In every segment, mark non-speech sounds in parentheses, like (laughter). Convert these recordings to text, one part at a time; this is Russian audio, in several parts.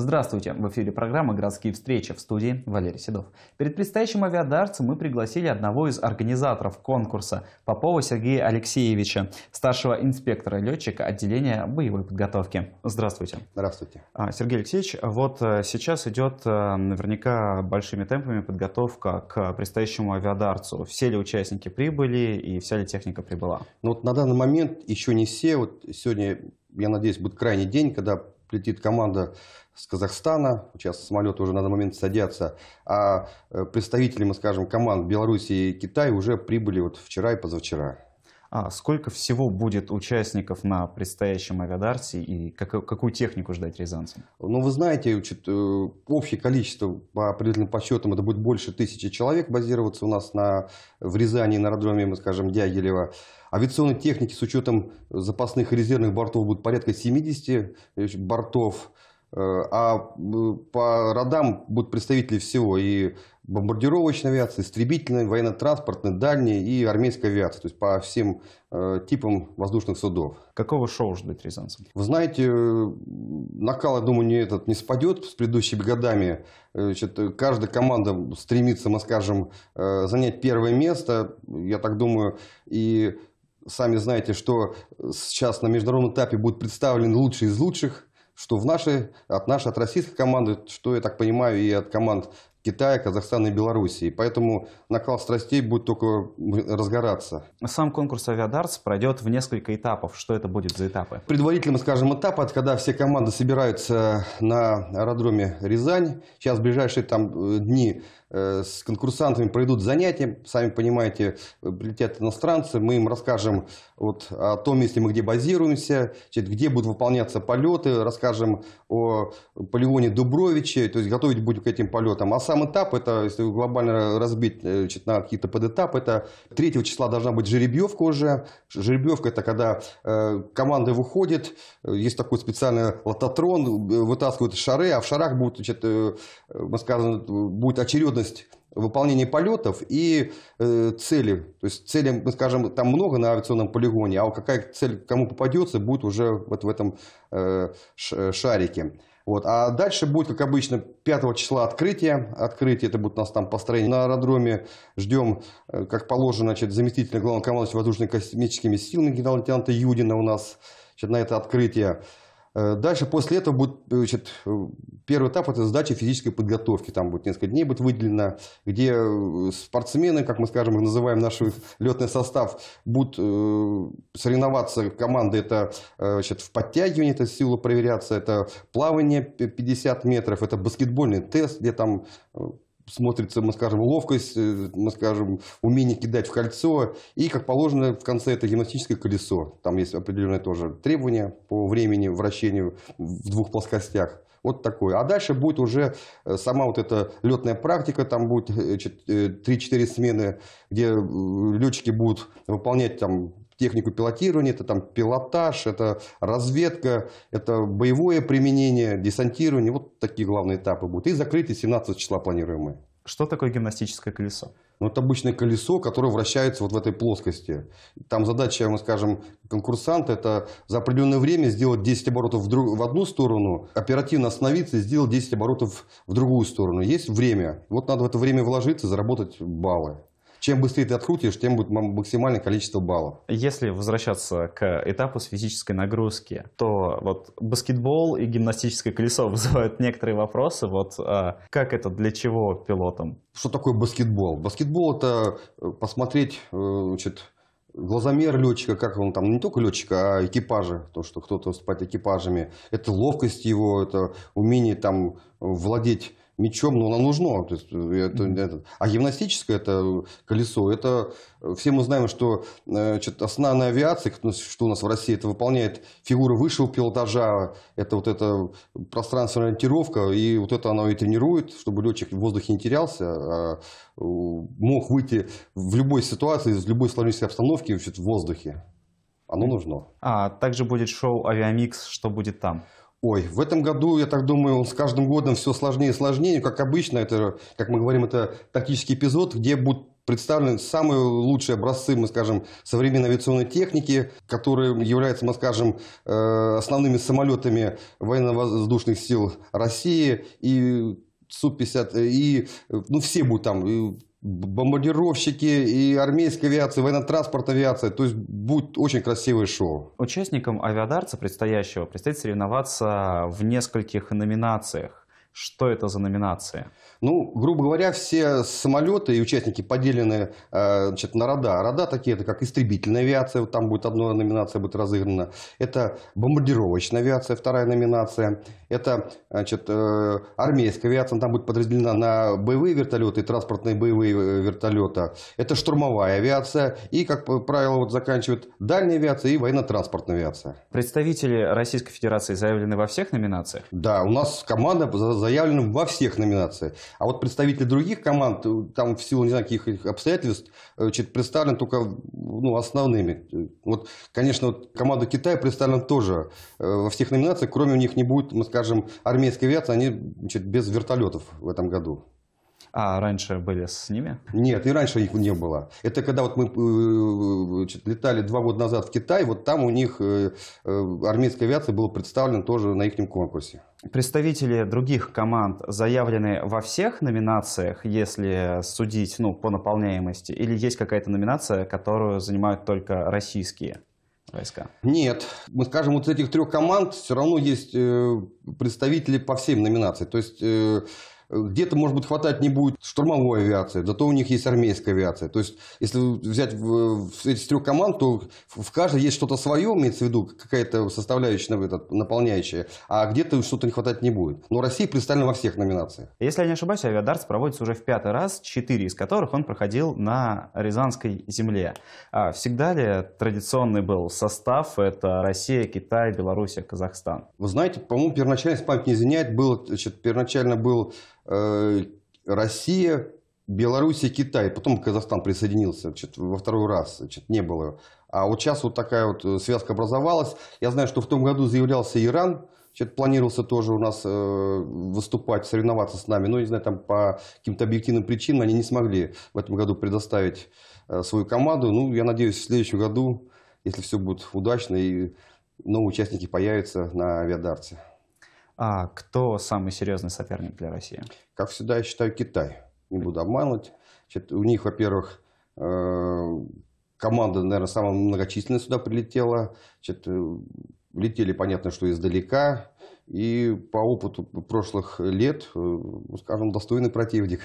Здравствуйте! В эфире программа «Городские встречи» в студии Валерий Седов. Перед предстоящим авиадарцем мы пригласили одного из организаторов конкурса Попова Сергея Алексеевича, старшего инспектора летчика отделения боевой подготовки. Здравствуйте! Здравствуйте! А, Сергей Алексеевич, вот э, сейчас идет э, наверняка большими темпами подготовка к предстоящему авиадарцу. Все ли участники прибыли и вся ли техника прибыла? Ну вот на данный момент еще не все. Вот сегодня, я надеюсь, будет крайний день, когда летит команда с Казахстана, сейчас самолеты уже на данный момент садятся, а э, представители, мы скажем, команд Беларуси и Китая уже прибыли вот вчера и позавчера. А сколько всего будет участников на предстоящем авиадарсе и как, какую технику ждать рязанцам? Ну, вы знаете, учит, э, общее количество, по определенным подсчетам, это будет больше тысячи человек базироваться у нас на, в Рязани, на аэродроме, мы скажем, Дягилева. Авиационной техники с учетом запасных и резервных бортов будет порядка 70 э, бортов. Э, а э, по родам будут представители всего и бомбардировочной авиации, истребительной, военно-транспортной, дальней и армейской авиации. То есть по всем э, типам воздушных судов. Какого шоу ждать рязанцам? Вы знаете, э, накал, я думаю, не, этот, не спадет с предыдущими годами. Значит, каждая команда стремится, мы скажем, э, занять первое место. Я так думаю, и сами знаете, что сейчас на международном этапе будет представлен лучшие из лучших что в нашей, от нашей, от российской команды, что я так понимаю, и от команд Китая, Казахстана и Белоруссии. Поэтому накал страстей будет только разгораться. Сам конкурс «Авиадартс» пройдет в несколько этапов. Что это будет за этапы? Предварительно, скажем, этап, от когда все команды собираются на аэродроме Рязань. Сейчас в ближайшие там э, дни Э, с конкурсантами пройдут занятия, сами понимаете, прилетят иностранцы, мы им расскажем вот о том, если мы где базируемся, значит, где будут выполняться полеты, расскажем о полигоне Дубровиче, то есть готовить будем к этим полетам. А сам этап, это если глобально разбить э, значит, на какие-то подэтапы, это 3 числа должна быть жеребьевка уже. Жеребьевка это когда э, команда выходит, э, есть такой специальный лототрон, вытаскивают шары, а в шарах будут, значит, э, мы скажем, будет очередно сложность выполнения полетов и э, цели. То есть цели, мы скажем, там много на авиационном полигоне, а какая цель кому попадется, будет уже вот в этом э, э шарике. Вот. А дальше будет, как обычно, 5 числа открытие. Открытие, это будет у нас там построение на аэродроме. Ждем, э, как положено, значит, заместителя главного командующего воздушно-космическими силами генерал-лейтенанта Юдина у нас значит, на это открытие. Э, дальше после этого будет значит, э, первый этап это сдача физической подготовки. Там будет несколько дней будет выделено, где э, спортсмены, как мы скажем, называем наш летный состав, будут соревноваться команды. Это значит, в подтягивании, это сила проверяться, это плавание 50 метров, это баскетбольный тест, где там смотрится, мы скажем, ловкость, э, мы скажем, умение кидать в кольцо. И, как положено, в конце это гимнастическое колесо. Там есть определенные тоже требования по времени вращению в двух плоскостях. Вот такое. А дальше будет уже э, сама вот эта летная практика, там будет 3-4 э, смены, где летчики будут выполнять там технику пилотирования, это там пилотаж, это разведка, это боевое применение, десантирование. Вот такие главные этапы будут. И закрытие 17 числа планируемые. Что такое гимнастическое колесо? Ну, это обычное колесо, которое вращается вот в этой плоскости. Там задача, мы скажем, конкурсанта – это за определенное время сделать 10 оборотов в, друг, в одну сторону, оперативно остановиться и сделать 10 оборотов в другую сторону. Есть время. Вот надо в это время вложиться заработать баллы. Чем быстрее ты открутишь, тем будет максимальное количество баллов. Если возвращаться к этапу с физической нагрузки, то вот баскетбол и гимнастическое колесо (laughs) вызывают некоторые вопросы. Вот а, как это для чего пилотам? Что такое баскетбол? Баскетбол это э, посмотреть, э, значит, глазомер летчика, как он там, не только летчика, а экипажа, то, что кто-то выступает экипажами, это ловкость его, это умение там владеть мечом, но ну, оно нужно. То есть, э, это, это. А гимнастическое это колесо, это э, все мы знаем, что э, значит, основная авиация, что у нас в России, это выполняет фигуры высшего пилотажа, это вот эта пространственная ориентировка, и вот это оно и тренирует, чтобы летчик в воздухе не терялся, а мог выйти в любой ситуации, из любой сложной обстановки значит, в воздухе. Оно нужно. А также будет шоу «Авиамикс», что будет там? Ой, в этом году, я так думаю, он с каждым годом все сложнее и сложнее. Как обычно, это, как мы говорим, это тактический эпизод, где будут представлены самые лучшие образцы, мы скажем, современной авиационной техники, которые являются, мы скажем, э, основными самолетами военно-воздушных сил России и Су-50, э, и э, ну, все будут там, и бомбардировщики и армейская авиация, военно-транспорт авиация. То есть будет очень красивое шоу. Участникам авиадарца предстоящего предстоит соревноваться в нескольких номинациях. Что это за номинации? Ну, грубо говоря, все самолеты и участники поделены э, значит, на рода. А рода такие, это как истребительная авиация, там будет одна номинация будет разыграна. Это бомбардировочная авиация, вторая номинация. Это значит, э, армейская авиация, там будет подразделена на боевые вертолеты и транспортные боевые э, вертолета. Это штурмовая авиация и, как правило, вот заканчивает дальняя авиация и военно-транспортная авиация. Представители Российской Федерации заявлены во всех номинациях? Да, у нас команда заявленным во всех номинациях. А вот представители других команд, э, там в силу не знаю каких обстоятельств, значит, э, представлен только э, ну, основными. Вот, конечно, вот команда Китая представлена тоже во всех номинациях, кроме у них не будет, мы скажем, армейской авиации, они значит, без вертолетов в этом году. А раньше были с ними? Нет, и раньше их не было. Это когда вот мы э, летали два года назад в Китай, вот там у них э, э, армейская авиация была представлена тоже на их конкурсе. Представители других команд заявлены во всех номинациях, если судить ну, по наполняемости, или есть какая-то номинация, которую занимают только российские? войска? Нет. Мы скажем, вот из этих трех команд все равно есть представители по всем номинациям. То есть где-то, может быть, хватать не будет штурмовой авиации, зато у них есть армейская авиация. То есть, если взять эти трех команд, то в каждой есть что-то свое, имеется в виду какая-то составляющая, этот, наполняющая, а где-то что-то не хватать не будет. Но Россия представлена во всех номинациях. Если я не ошибаюсь, авиадартс проводится уже в пятый раз, четыре из которых он проходил на Рязанской земле. А всегда ли традиционный был состав? Это Россия, Китай, Белоруссия, Казахстан? Вы знаете, по-моему, первоначально, если память не изменяет, было, значит, первоначально был Э, Россия, Белоруссия, Китай. Потом Казахстан присоединился значит, во второй раз, значит, не было. А вот сейчас вот такая вот э, связка образовалась. Я знаю, что в том году заявлялся Иран, Значит, планировался тоже у нас э, выступать, соревноваться с нами. Но, не знаю, там по каким-то объективным причинам они не смогли в этом году предоставить э, свою команду. Ну, я надеюсь, в следующем году, если все будет удачно, и новые участники появятся на авиадарте. А кто самый серьезный соперник для России? Как всегда, я считаю Китай. Не буду обманывать. Значит, у них, во-первых, э, команда, наверное, самая многочисленная сюда прилетела. Значит, э, летели, понятно, что издалека. И по опыту прошлых лет, э, ну, скажем, достойный противник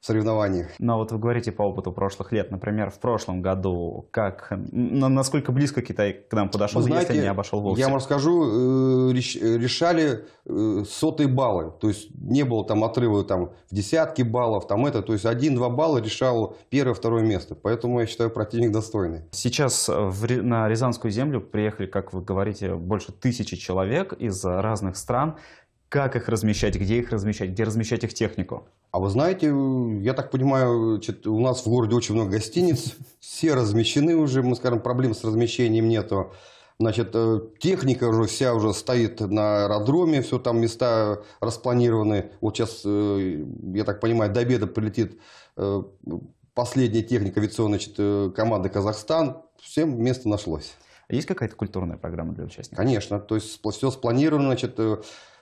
соревнованиях. Но вот вы говорите по опыту прошлых лет, например, в прошлом году, как, насколько близко Китай к нам подошел, знаете, если не обошел вовсе? Я вам расскажу, э, э, решали э, сотые баллы, то есть не было там отрыва там, в десятки баллов, там это, то есть один-два балла решал первое-второе место, поэтому я считаю противник достойный. Сейчас в, на Рязанскую землю приехали, как вы говорите, больше тысячи человек из разных стран как их размещать, где их размещать, где размещать их технику. А вы знаете, я так понимаю, у нас в городе очень много гостиниц, все размещены уже, мы скажем, проблем с размещением нету. Значит, э, техника уже вся уже стоит на аэродроме, все там места распланированы. Вот сейчас, э, я так понимаю, до обеда прилетит э, последняя техника авиационной значит, команды «Казахстан». Всем место нашлось. А есть какая-то культурная программа для участников? Конечно. То есть все спланировано, значит,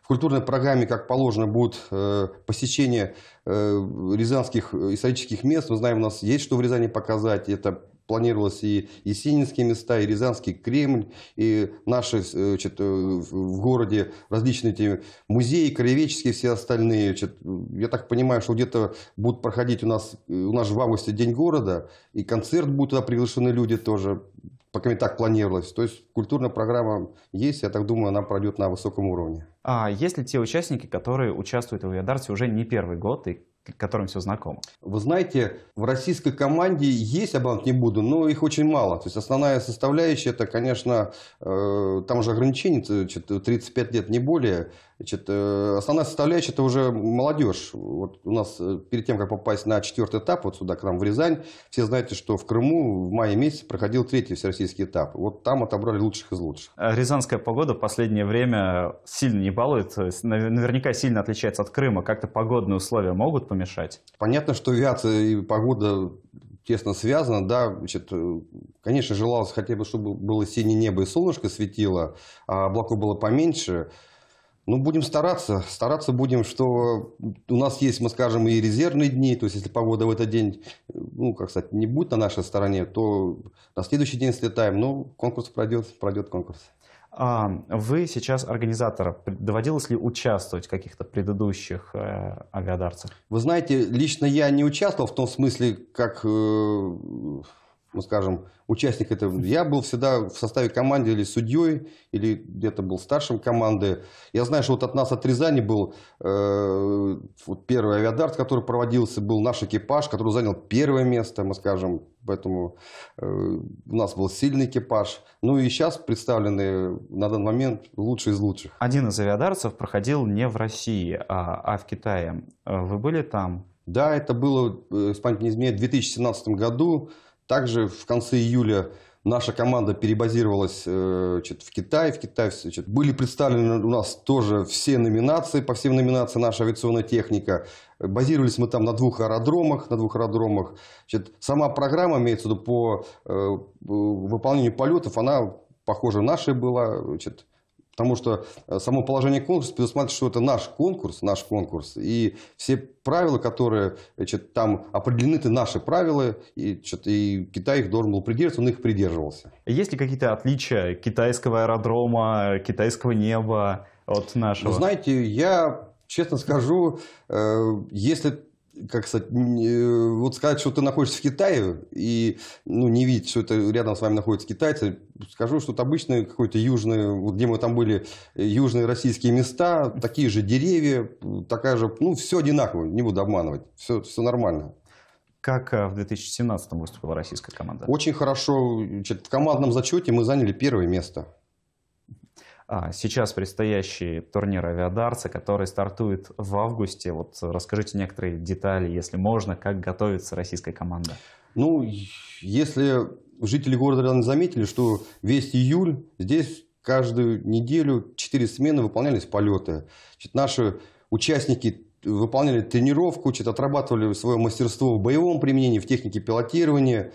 культурной программе, как положено, будет э, посещение э, рязанских э, исторических мест. Мы знаем, у нас есть что в Рязани показать. Это планировалось и Есенинские места, и Рязанский Кремль, и наши значит, в городе различные эти музеи, краеведческие все остальные. Значит, я так понимаю, что где-то будут проходить у нас, у нас же в августе День города, и концерт будут туда приглашены люди тоже по крайней мере, так планировалось. То есть культурная программа есть, я так думаю, она пройдет на высоком уровне. А есть ли те участники, которые участвуют в Ядарте уже не первый год и которым все знакомо? Вы знаете, в российской команде есть, я этом не буду, но их очень мало. То есть основная составляющая, это, конечно, э, там же ограничение, 35 лет, не более. Значит, э, основная составляющая – это уже молодежь. Вот у нас э, перед тем, как попасть на четвертый этап, вот сюда, к нам в Рязань, все знаете, что в Крыму в мае месяце проходил третий всероссийский этап. Вот там отобрали лучших из лучших. Э, рязанская погода в последнее время сильно не балует, наверняка сильно отличается от Крыма. Как-то погодные условия могут помешать? Понятно, что авиация и погода тесно связано, да, значит, конечно, желалось хотя бы, чтобы было синее небо и солнышко светило, а облаков было поменьше, ну, будем стараться. Стараться будем, что э, у нас есть, мы скажем, и резервные дни. То есть, если погода в этот день, э, ну, как сказать, не будет на нашей стороне, то на следующий день слетаем. Ну, конкурс пройдет, пройдет конкурс. А вы сейчас организатор. Доводилось ли участвовать в каких-то предыдущих э, авиадарцах? Вы знаете, лично я не участвовал в том смысле, как э, ну, скажем, участник этого. Я был всегда в составе команды или судьей, или где-то был старшим команды. Я знаю, что вот от нас от Рязани был э, вот первый авиадарт, который проводился, был наш экипаж, который занял первое место, мы скажем. Поэтому э, у нас был сильный экипаж. Ну и сейчас представлены на данный момент лучшие из лучших. Один из авиадарцев проходил не в России, а, а в Китае. Э, вы были там? Да, это было, если э, память не изменяет, в 2017 году. Также в конце июля наша команда перебазировалась э, значит, в Китай. В Китай значит, были представлены у нас тоже все номинации, по всем номинациям наша авиационная техника. Базировались мы там на двух аэродромах. На двух аэродромах. Значит, сама программа, имеется в виду, по э, э, выполнению полетов, она похожа нашей была. Значит, Потому что э, само положение конкурса предусматривает, что это наш конкурс, наш конкурс, и все правила, которые значит, там определены, это наши правила, и, значит, и Китай их должен был придерживаться, он их придерживался. Есть ли какие-то отличия китайского аэродрома, китайского неба от нашего? Вы знаете, я честно скажу, э, если как сказать, э, вот сказать, что ты находишься в Китае и ну, не видеть, что это рядом с вами находится китайцы, скажу, что это обычные какой-то южные, вот где мы там были, э, южные российские места, такие же деревья, такая же, ну, все одинаково, не буду обманывать, все, все нормально. Как э, в 2017 выступила российская команда? Очень хорошо. В командном зачете мы заняли первое место. А, сейчас предстоящий турнир авиадарца, который стартует в августе. Вот расскажите некоторые детали, если можно, как готовится российская команда. Ну, если жители города Рязани заметили, что весь июль здесь каждую неделю четыре смены выполнялись полеты. Значит, наши участники выполняли тренировку, значит, отрабатывали свое мастерство в боевом применении, в технике пилотирования.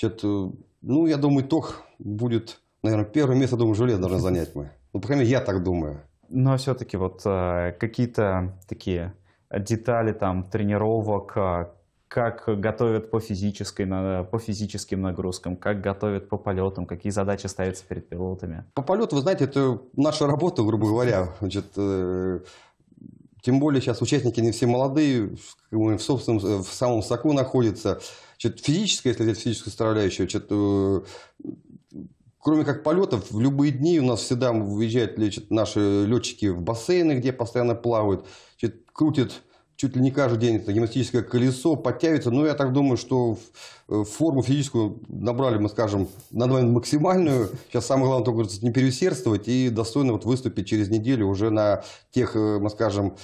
Значит, э, ну, я думаю, итог будет, наверное, первое место, думаю, железо должны занять мы. Ну, по крайней мере, я так думаю. Но все-таки вот э, какие-то такие детали там тренировок, э, как готовят по, физической, по физическим нагрузкам, как готовят по полетам, какие задачи ставятся перед пилотами? По полету, вы знаете, это наша работа, грубо говоря. Значит, э, тем более сейчас участники не все молодые, в, собственном, в самом соку находятся. Значит, физическое, если взять физическую составляющую, значит, э, Кроме как полетов, в любые дни у нас всегда выезжают лечат наши летчики в бассейны, где постоянно плавают, значит, крутят чуть ли не каждый день это гимнастическое колесо, подтягивается. Но ну, я так думаю, что э, форму физическую набрали мы, скажем, на момент максимальную. Сейчас самое главное только не переусердствовать и достойно вот выступить через неделю уже на тех, э, мы скажем,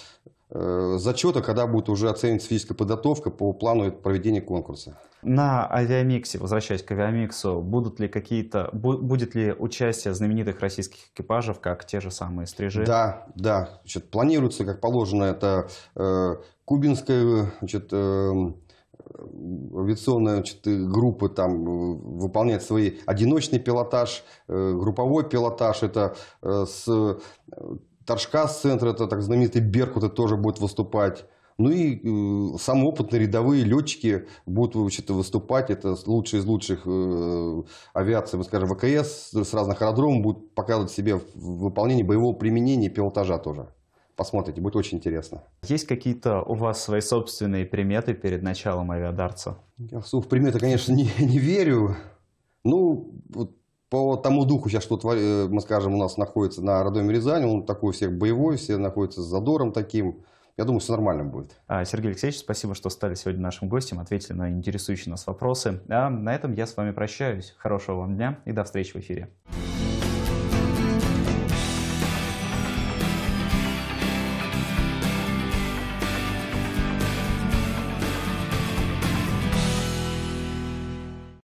Э, зачета, когда будет уже оцениваться физическая подготовка по плану проведения конкурса. На авиамиксе, возвращаясь к авиамиксу, будут ли какие-то, будет ли участие знаменитых российских экипажев, как те же самые стрижи? Да, да. Значит, планируется, как положено, это э, кубинская значит, э, авиационная значит, группа там э, выполняет свой одиночный пилотаж, э, групповой пилотаж. Это с Таршкас-центр, это так знаменитый Беркут, это тоже будет выступать. Ну и э, самые опытные рядовые летчики будут вообще-то выступать. Это лучшие из лучших э, авиации, мы скажем, ВКС с разных аэродромов будут показывать себе выполнение боевого применения пилотажа тоже. Посмотрите, будет очень интересно. Есть какие-то у вас свои собственные приметы перед началом авиадарца? Я в приметы, конечно, (laughs) не, не верю. Ну, вот по тому духу сейчас, что, э, мы скажем, у нас находится на родом Рязани, он такой у всех боевой, все находятся с задором таким. Я думаю, все нормально будет. А, Сергей Алексеевич, спасибо, что стали сегодня нашим гостем, ответили на интересующие нас вопросы. А на этом я с вами прощаюсь. Хорошего вам дня и до встречи в эфире.